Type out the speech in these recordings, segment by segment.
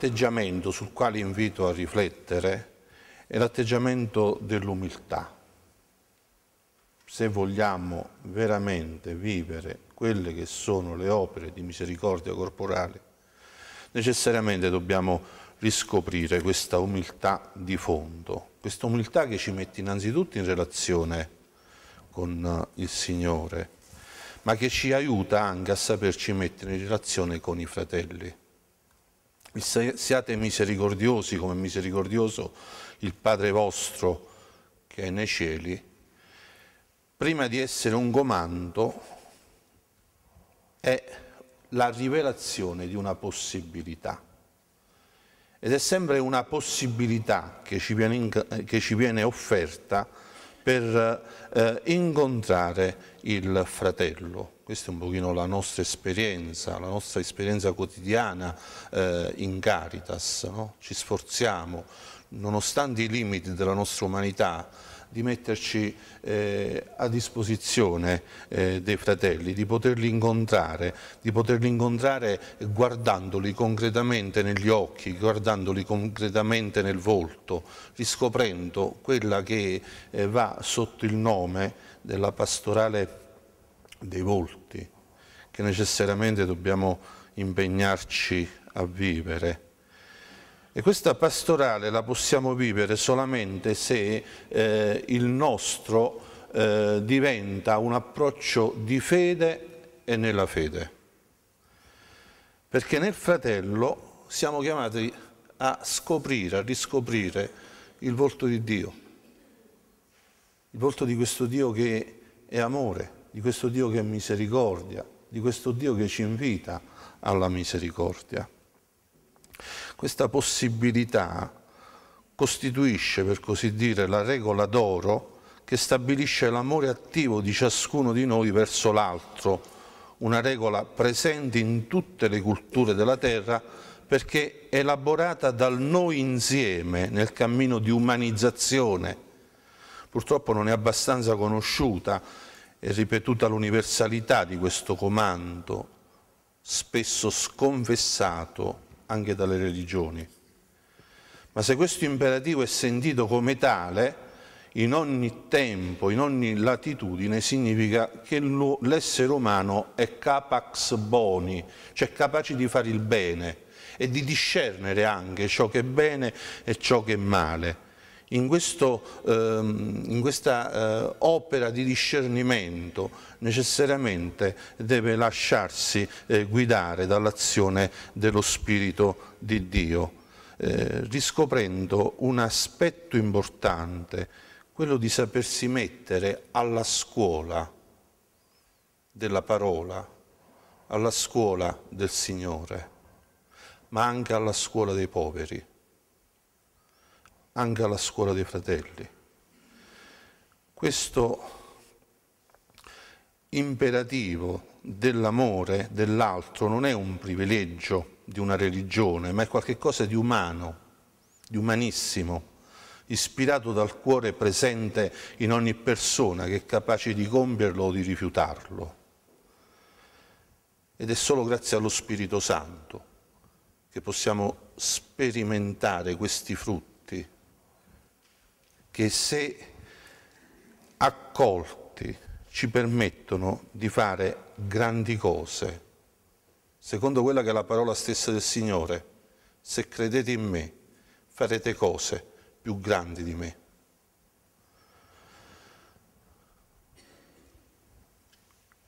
l'atteggiamento sul quale invito a riflettere è l'atteggiamento dell'umiltà. Se vogliamo veramente vivere quelle che sono le opere di misericordia corporale, necessariamente dobbiamo riscoprire questa umiltà di fondo, questa umiltà che ci mette innanzitutto in relazione con eh, il Signore, ma che ci aiuta anche a saperci mettere in relazione con i fratelli siate misericordiosi come misericordioso il Padre vostro che è nei cieli, prima di essere un comando è la rivelazione di una possibilità. Ed è sempre una possibilità che ci viene, che ci viene offerta per eh, incontrare il fratello. Questa è un pochino la nostra esperienza, la nostra esperienza quotidiana eh, in Caritas. No? Ci sforziamo, nonostante i limiti della nostra umanità, di metterci eh, a disposizione eh, dei fratelli, di poterli incontrare, di poterli incontrare guardandoli concretamente negli occhi, guardandoli concretamente nel volto, riscoprendo quella che eh, va sotto il nome della pastorale dei volti, che necessariamente dobbiamo impegnarci a vivere. E questa pastorale la possiamo vivere solamente se eh, il nostro eh, diventa un approccio di fede e nella fede. Perché nel fratello siamo chiamati a scoprire, a riscoprire il volto di Dio, il volto di questo Dio che è amore, di questo Dio che è misericordia, di questo Dio che ci invita alla misericordia. Questa possibilità costituisce, per così dire, la regola d'oro che stabilisce l'amore attivo di ciascuno di noi verso l'altro, una regola presente in tutte le culture della Terra perché elaborata dal noi insieme nel cammino di umanizzazione. Purtroppo non è abbastanza conosciuta e ripetuta l'universalità di questo comando, spesso sconfessato anche dalle religioni. Ma se questo imperativo è sentito come tale, in ogni tempo, in ogni latitudine, significa che l'essere umano è capax boni, cioè capace di fare il bene e di discernere anche ciò che è bene e ciò che è male in, questo, ehm, in questa eh, opera di discernimento necessariamente deve lasciarsi eh, guidare dall'azione dello Spirito di Dio, eh, riscoprendo un aspetto importante, quello di sapersi mettere alla scuola della parola, alla scuola del Signore, ma anche alla scuola dei poveri anche alla scuola dei fratelli. Questo imperativo dell'amore dell'altro non è un privilegio di una religione, ma è qualcosa di umano, di umanissimo, ispirato dal cuore presente in ogni persona che è capace di compierlo o di rifiutarlo. Ed è solo grazie allo Spirito Santo che possiamo sperimentare questi frutti che se accolti ci permettono di fare grandi cose, secondo quella che è la parola stessa del Signore, se credete in me farete cose più grandi di me.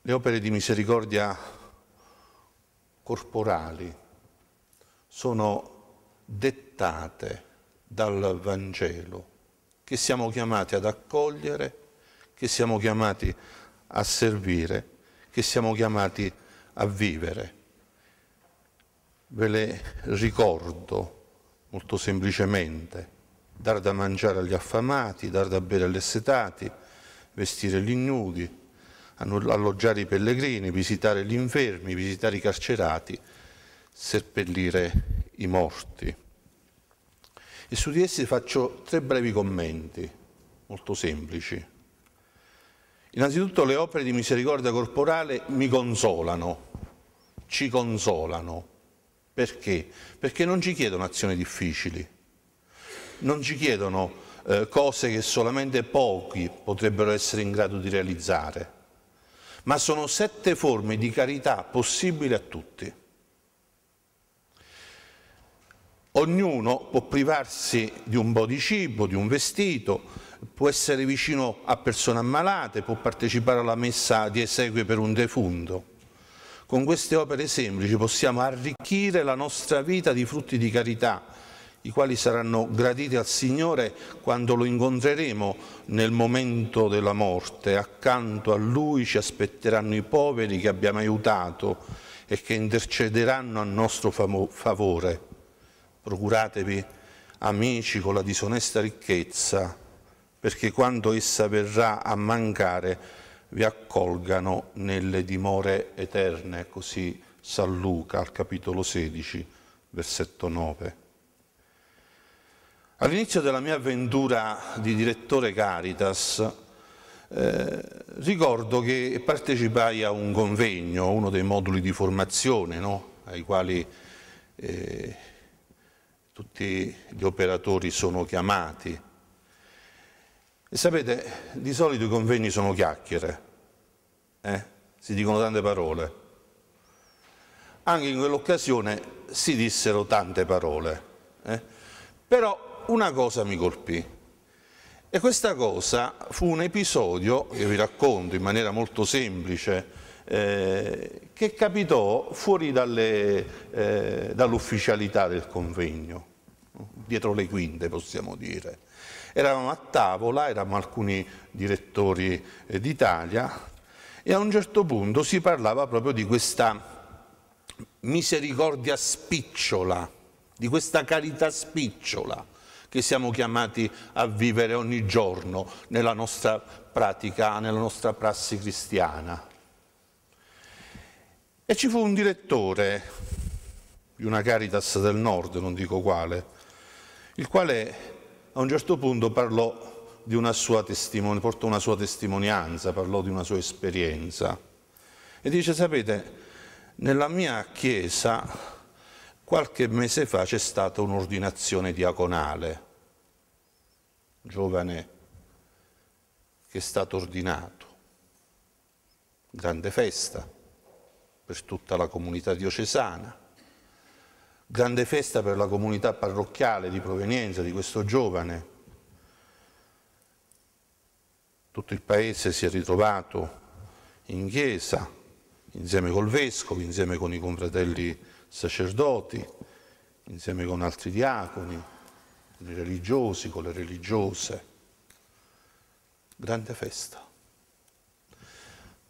Le opere di misericordia corporali sono dettate dal Vangelo che siamo chiamati ad accogliere, che siamo chiamati a servire, che siamo chiamati a vivere. Ve le ricordo molto semplicemente, dar da mangiare agli affamati, dar da bere agli assetati, vestire gli ignudi, alloggiare i pellegrini, visitare gli infermi, visitare i carcerati, seppellire i morti e su di essi faccio tre brevi commenti, molto semplici. Innanzitutto le opere di misericordia corporale mi consolano, ci consolano. Perché? Perché non ci chiedono azioni difficili, non ci chiedono eh, cose che solamente pochi potrebbero essere in grado di realizzare, ma sono sette forme di carità possibili a tutti. Ognuno può privarsi di un po' di cibo, di un vestito, può essere vicino a persone ammalate, può partecipare alla messa di esegue per un defunto. Con queste opere semplici possiamo arricchire la nostra vita di frutti di carità, i quali saranno graditi al Signore quando lo incontreremo nel momento della morte. Accanto a Lui ci aspetteranno i poveri che abbiamo aiutato e che intercederanno a nostro favore procuratevi amici con la disonesta ricchezza, perché quando essa verrà a mancare vi accolgano nelle dimore eterne, così San Luca al capitolo 16, versetto 9. All'inizio della mia avventura di direttore Caritas eh, ricordo che partecipai a un convegno, uno dei moduli di formazione no? ai quali eh, tutti gli operatori sono chiamati. E sapete, di solito i convegni sono chiacchiere, eh? si dicono tante parole. Anche in quell'occasione si dissero tante parole, eh? però una cosa mi colpì. E questa cosa fu un episodio che vi racconto in maniera molto semplice, eh, che capitò fuori eh, dall'ufficialità dall del convegno, dietro le quinte possiamo dire. Eravamo a tavola, eravamo alcuni direttori eh, d'Italia e a un certo punto si parlava proprio di questa misericordia spicciola, di questa carità spicciola che siamo chiamati a vivere ogni giorno nella nostra pratica, nella nostra prassi cristiana. E ci fu un direttore di una Caritas del Nord, non dico quale, il quale a un certo punto parlò di una sua testimonianza, portò una sua testimonianza, parlò di una sua esperienza. E dice, sapete, nella mia chiesa qualche mese fa c'è stata un'ordinazione diaconale, giovane che è stato ordinato, grande festa per tutta la comunità diocesana. Grande festa per la comunità parrocchiale di provenienza di questo giovane. Tutto il paese si è ritrovato in chiesa, insieme col vescovo, insieme con i confratelli sacerdoti, insieme con altri diaconi, con i religiosi, con le religiose. Grande festa.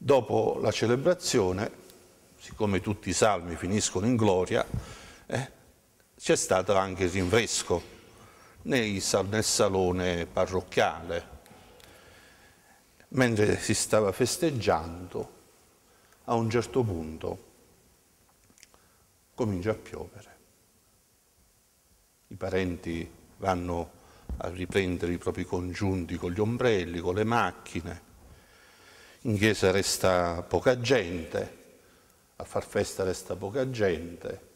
Dopo la celebrazione siccome tutti i salmi finiscono in gloria, eh, c'è stato anche il rinfresco nel salone parrocchiale. Mentre si stava festeggiando, a un certo punto comincia a piovere. I parenti vanno a riprendere i propri congiunti con gli ombrelli, con le macchine. In chiesa resta poca gente, a far festa resta poca gente,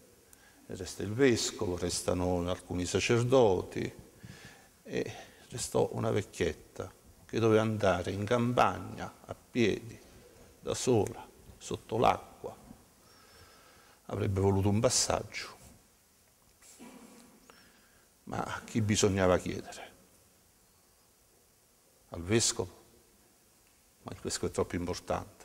resta il vescovo, restano alcuni sacerdoti e restò una vecchietta che doveva andare in campagna a piedi, da sola, sotto l'acqua. Avrebbe voluto un passaggio, ma a chi bisognava chiedere? Al vescovo? Ma il vescovo è troppo importante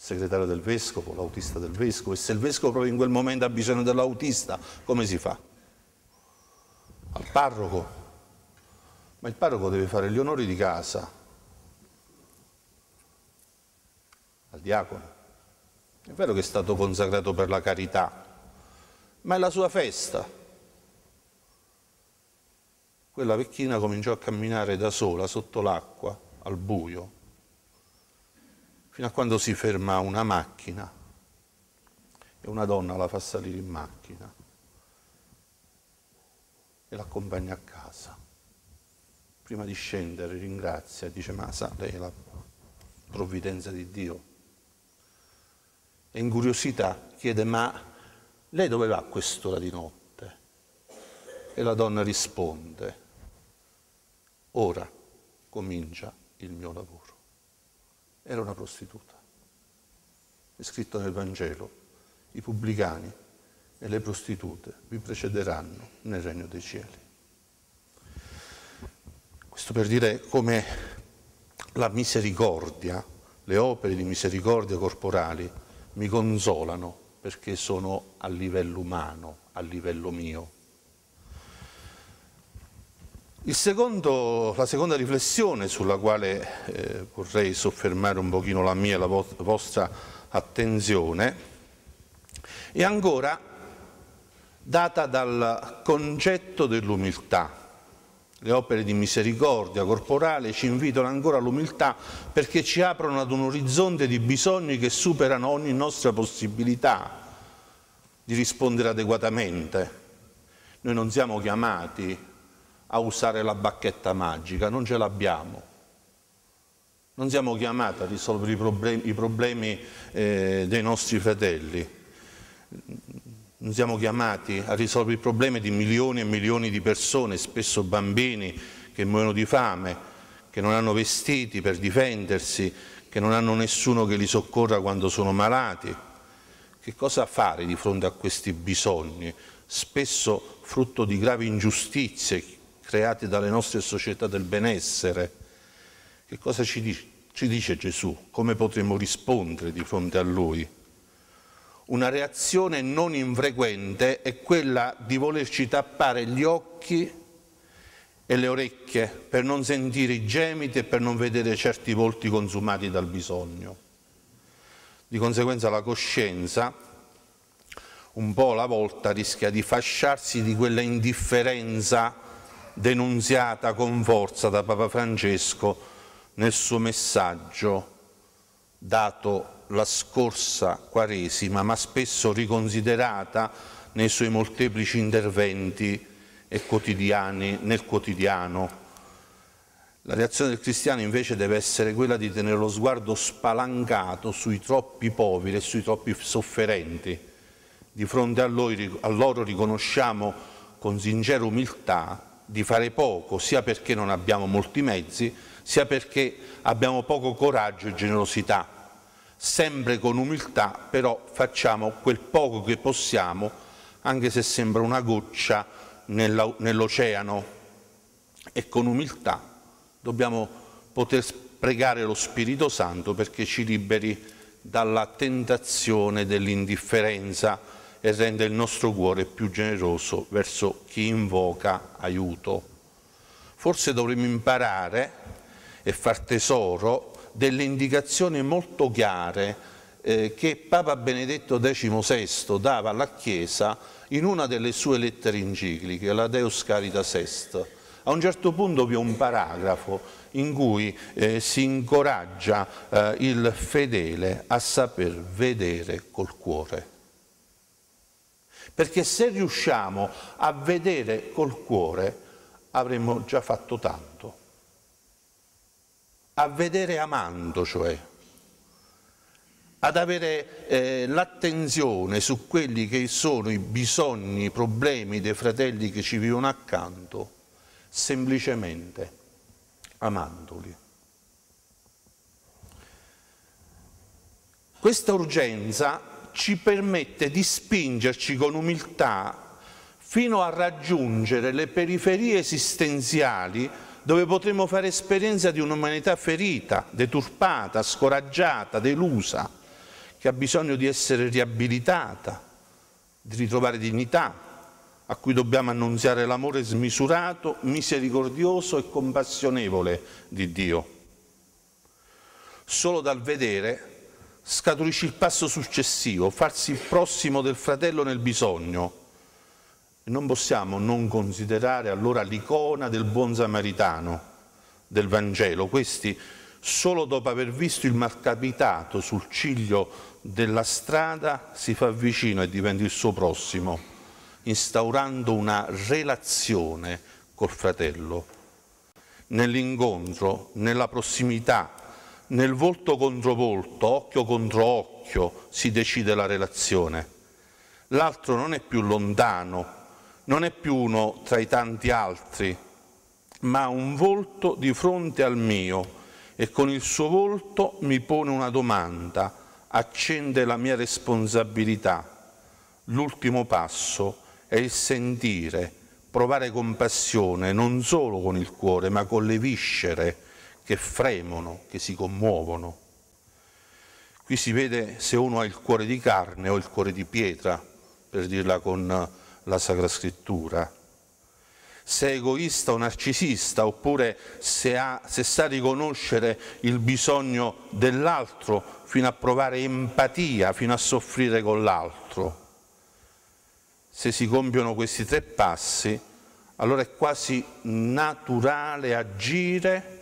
segretario del vescovo, l'autista del vescovo, e se il vescovo proprio in quel momento ha bisogno dell'autista, come si fa? Al parroco. Ma il parroco deve fare gli onori di casa, al diacono. È vero che è stato consacrato per la carità, ma è la sua festa. Quella vecchina cominciò a camminare da sola sotto l'acqua, al buio, fino a quando si ferma una macchina e una donna la fa salire in macchina e l'accompagna a casa. Prima di scendere ringrazia, e dice ma sa, lei è la provvidenza di Dio. E in curiosità chiede ma lei dove va a quest'ora di notte? E la donna risponde, ora comincia il mio lavoro era una prostituta. È scritto nel Vangelo, i pubblicani e le prostitute vi precederanno nel regno dei cieli. Questo per dire come la misericordia, le opere di misericordia corporali mi consolano perché sono a livello umano, a livello mio Secondo, la seconda riflessione sulla quale eh, vorrei soffermare un pochino la mia e la vostra attenzione è ancora data dal concetto dell'umiltà. Le opere di misericordia corporale ci invitano ancora all'umiltà perché ci aprono ad un orizzonte di bisogni che superano ogni nostra possibilità di rispondere adeguatamente. Noi non siamo chiamati a usare la bacchetta magica, non ce l'abbiamo. Non siamo chiamati a risolvere i problemi, i problemi eh, dei nostri fratelli, non siamo chiamati a risolvere i problemi di milioni e milioni di persone, spesso bambini che muoiono di fame, che non hanno vestiti per difendersi, che non hanno nessuno che li soccorra quando sono malati. Che cosa fare di fronte a questi bisogni, spesso frutto di gravi ingiustizie creati dalle nostre società del benessere. Che cosa ci dice, ci dice Gesù? Come potremmo rispondere di fronte a Lui? Una reazione non infrequente è quella di volerci tappare gli occhi e le orecchie per non sentire i gemiti e per non vedere certi volti consumati dal bisogno. Di conseguenza la coscienza un po' alla volta rischia di fasciarsi di quella indifferenza denunziata con forza da Papa Francesco nel suo messaggio dato la scorsa Quaresima, ma spesso riconsiderata nei suoi molteplici interventi e quotidiani nel quotidiano. La reazione del cristiano invece deve essere quella di tenere lo sguardo spalancato sui troppi poveri e sui troppi sofferenti. Di fronte a loro, a loro riconosciamo con sincera umiltà di fare poco, sia perché non abbiamo molti mezzi, sia perché abbiamo poco coraggio e generosità. Sempre con umiltà però facciamo quel poco che possiamo, anche se sembra una goccia nell'oceano. E con umiltà dobbiamo poter pregare lo Spirito Santo perché ci liberi dalla tentazione dell'indifferenza, e rende il nostro cuore più generoso verso chi invoca aiuto. Forse dovremmo imparare e far tesoro delle indicazioni molto chiare eh, che Papa Benedetto XVI dava alla Chiesa in una delle sue lettere encicliche, la Deus Caritas Est. A un certo punto vi è un paragrafo in cui eh, si incoraggia eh, il fedele a saper vedere col cuore perché se riusciamo a vedere col cuore avremmo già fatto tanto, a vedere amando cioè, ad avere eh, l'attenzione su quelli che sono i bisogni, i problemi dei fratelli che ci vivono accanto, semplicemente amandoli. Questa urgenza ci permette di spingerci con umiltà fino a raggiungere le periferie esistenziali dove potremo fare esperienza di un'umanità ferita, deturpata, scoraggiata, delusa, che ha bisogno di essere riabilitata, di ritrovare dignità, a cui dobbiamo annunziare l'amore smisurato, misericordioso e compassionevole di Dio. Solo dal vedere scaturisce il passo successivo, farsi il prossimo del fratello nel bisogno. Non possiamo non considerare allora l'icona del buon samaritano, del Vangelo, questi solo dopo aver visto il malcapitato sul ciglio della strada si fa vicino e diventa il suo prossimo, instaurando una relazione col fratello. Nell'incontro, nella prossimità, nel volto contro volto, occhio contro occhio, si decide la relazione. L'altro non è più lontano, non è più uno tra i tanti altri, ma un volto di fronte al mio e con il suo volto mi pone una domanda, accende la mia responsabilità. L'ultimo passo è il sentire, provare compassione non solo con il cuore ma con le viscere, che fremono, che si commuovono. Qui si vede se uno ha il cuore di carne o il cuore di pietra, per dirla con la Sacra Scrittura. Se è egoista o narcisista, oppure se, ha, se sa riconoscere il bisogno dell'altro fino a provare empatia, fino a soffrire con l'altro. Se si compiono questi tre passi, allora è quasi naturale agire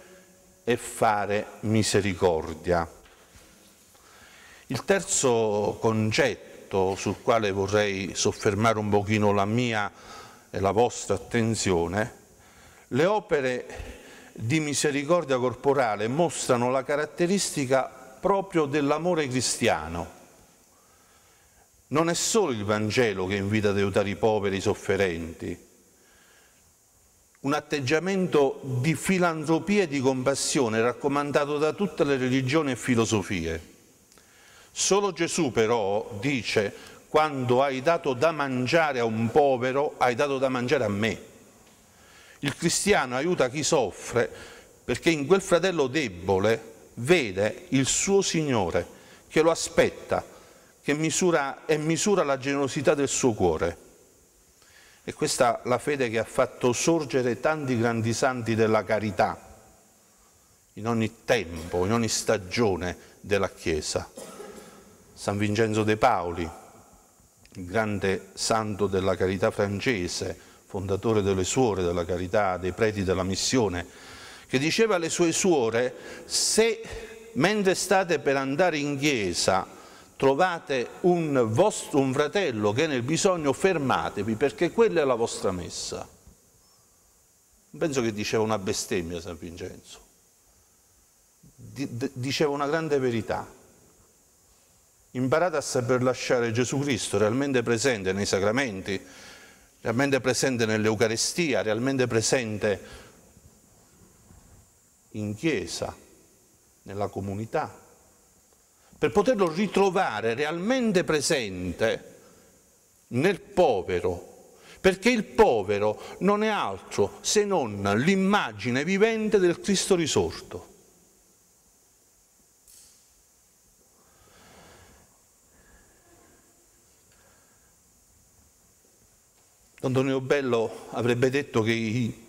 e fare misericordia. Il terzo concetto sul quale vorrei soffermare un pochino la mia e la vostra attenzione, le opere di misericordia corporale mostrano la caratteristica proprio dell'amore cristiano. Non è solo il Vangelo che invita ad aiutare i poveri, i sofferenti, un atteggiamento di filantropia e di compassione raccomandato da tutte le religioni e filosofie. Solo Gesù però dice quando hai dato da mangiare a un povero hai dato da mangiare a me. Il cristiano aiuta chi soffre perché in quel fratello debole vede il suo Signore che lo aspetta, che misura e misura la generosità del suo cuore. E questa è la fede che ha fatto sorgere tanti grandi santi della carità in ogni tempo, in ogni stagione della Chiesa. San Vincenzo de Paoli, il grande santo della carità francese, fondatore delle suore della carità, dei preti della missione, che diceva alle sue suore, se mentre state per andare in chiesa trovate un, vostro, un fratello che è nel bisogno, fermatevi perché quella è la vostra messa. Penso che diceva una bestemmia San Vincenzo, diceva una grande verità. Imparate a saper lasciare Gesù Cristo realmente presente nei sacramenti, realmente presente nell'Eucarestia, realmente presente in chiesa, nella comunità, per poterlo ritrovare realmente presente nel povero, perché il povero non è altro se non l'immagine vivente del Cristo risorto. Antonio Bello avrebbe detto che i,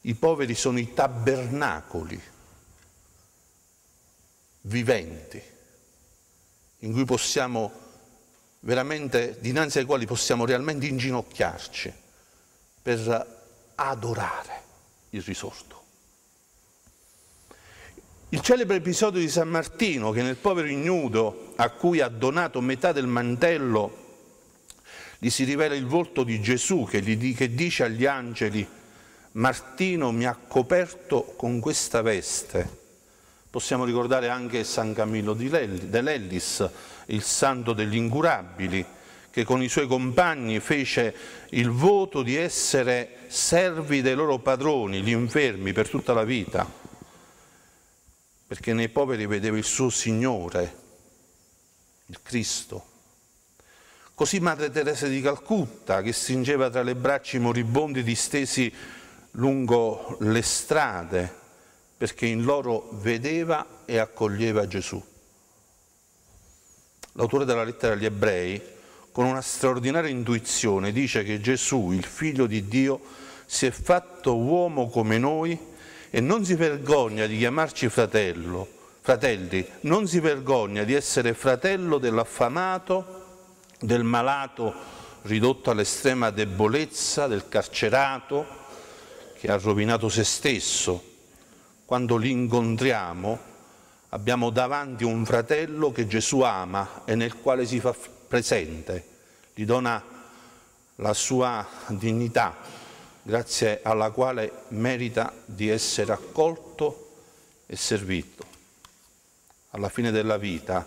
i poveri sono i tabernacoli viventi, in cui possiamo veramente, dinanzi ai quali possiamo realmente inginocchiarci per adorare il risorto. Il celebre episodio di San Martino che nel povero ignudo a cui ha donato metà del mantello gli si rivela il volto di Gesù che, gli, che dice agli angeli Martino mi ha coperto con questa veste Possiamo ricordare anche San Camillo dell'Ellis, il santo degli incurabili, che con i suoi compagni fece il voto di essere servi dei loro padroni, gli infermi, per tutta la vita, perché nei poveri vedeva il suo Signore, il Cristo. Così Madre Teresa di Calcutta, che stringeva tra le braccia i moribondi distesi lungo le strade, perché in loro vedeva e accoglieva Gesù. L'autore della lettera agli ebrei, con una straordinaria intuizione, dice che Gesù, il figlio di Dio, si è fatto uomo come noi e non si vergogna di chiamarci fratello, fratelli, non si vergogna di essere fratello dell'affamato, del malato ridotto all'estrema debolezza, del carcerato che ha rovinato se stesso, quando li incontriamo, abbiamo davanti un fratello che Gesù ama e nel quale si fa presente, gli dona la sua dignità, grazie alla quale merita di essere accolto e servito. Alla fine della vita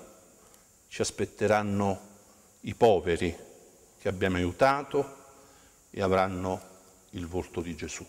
ci aspetteranno i poveri che abbiamo aiutato e avranno il volto di Gesù.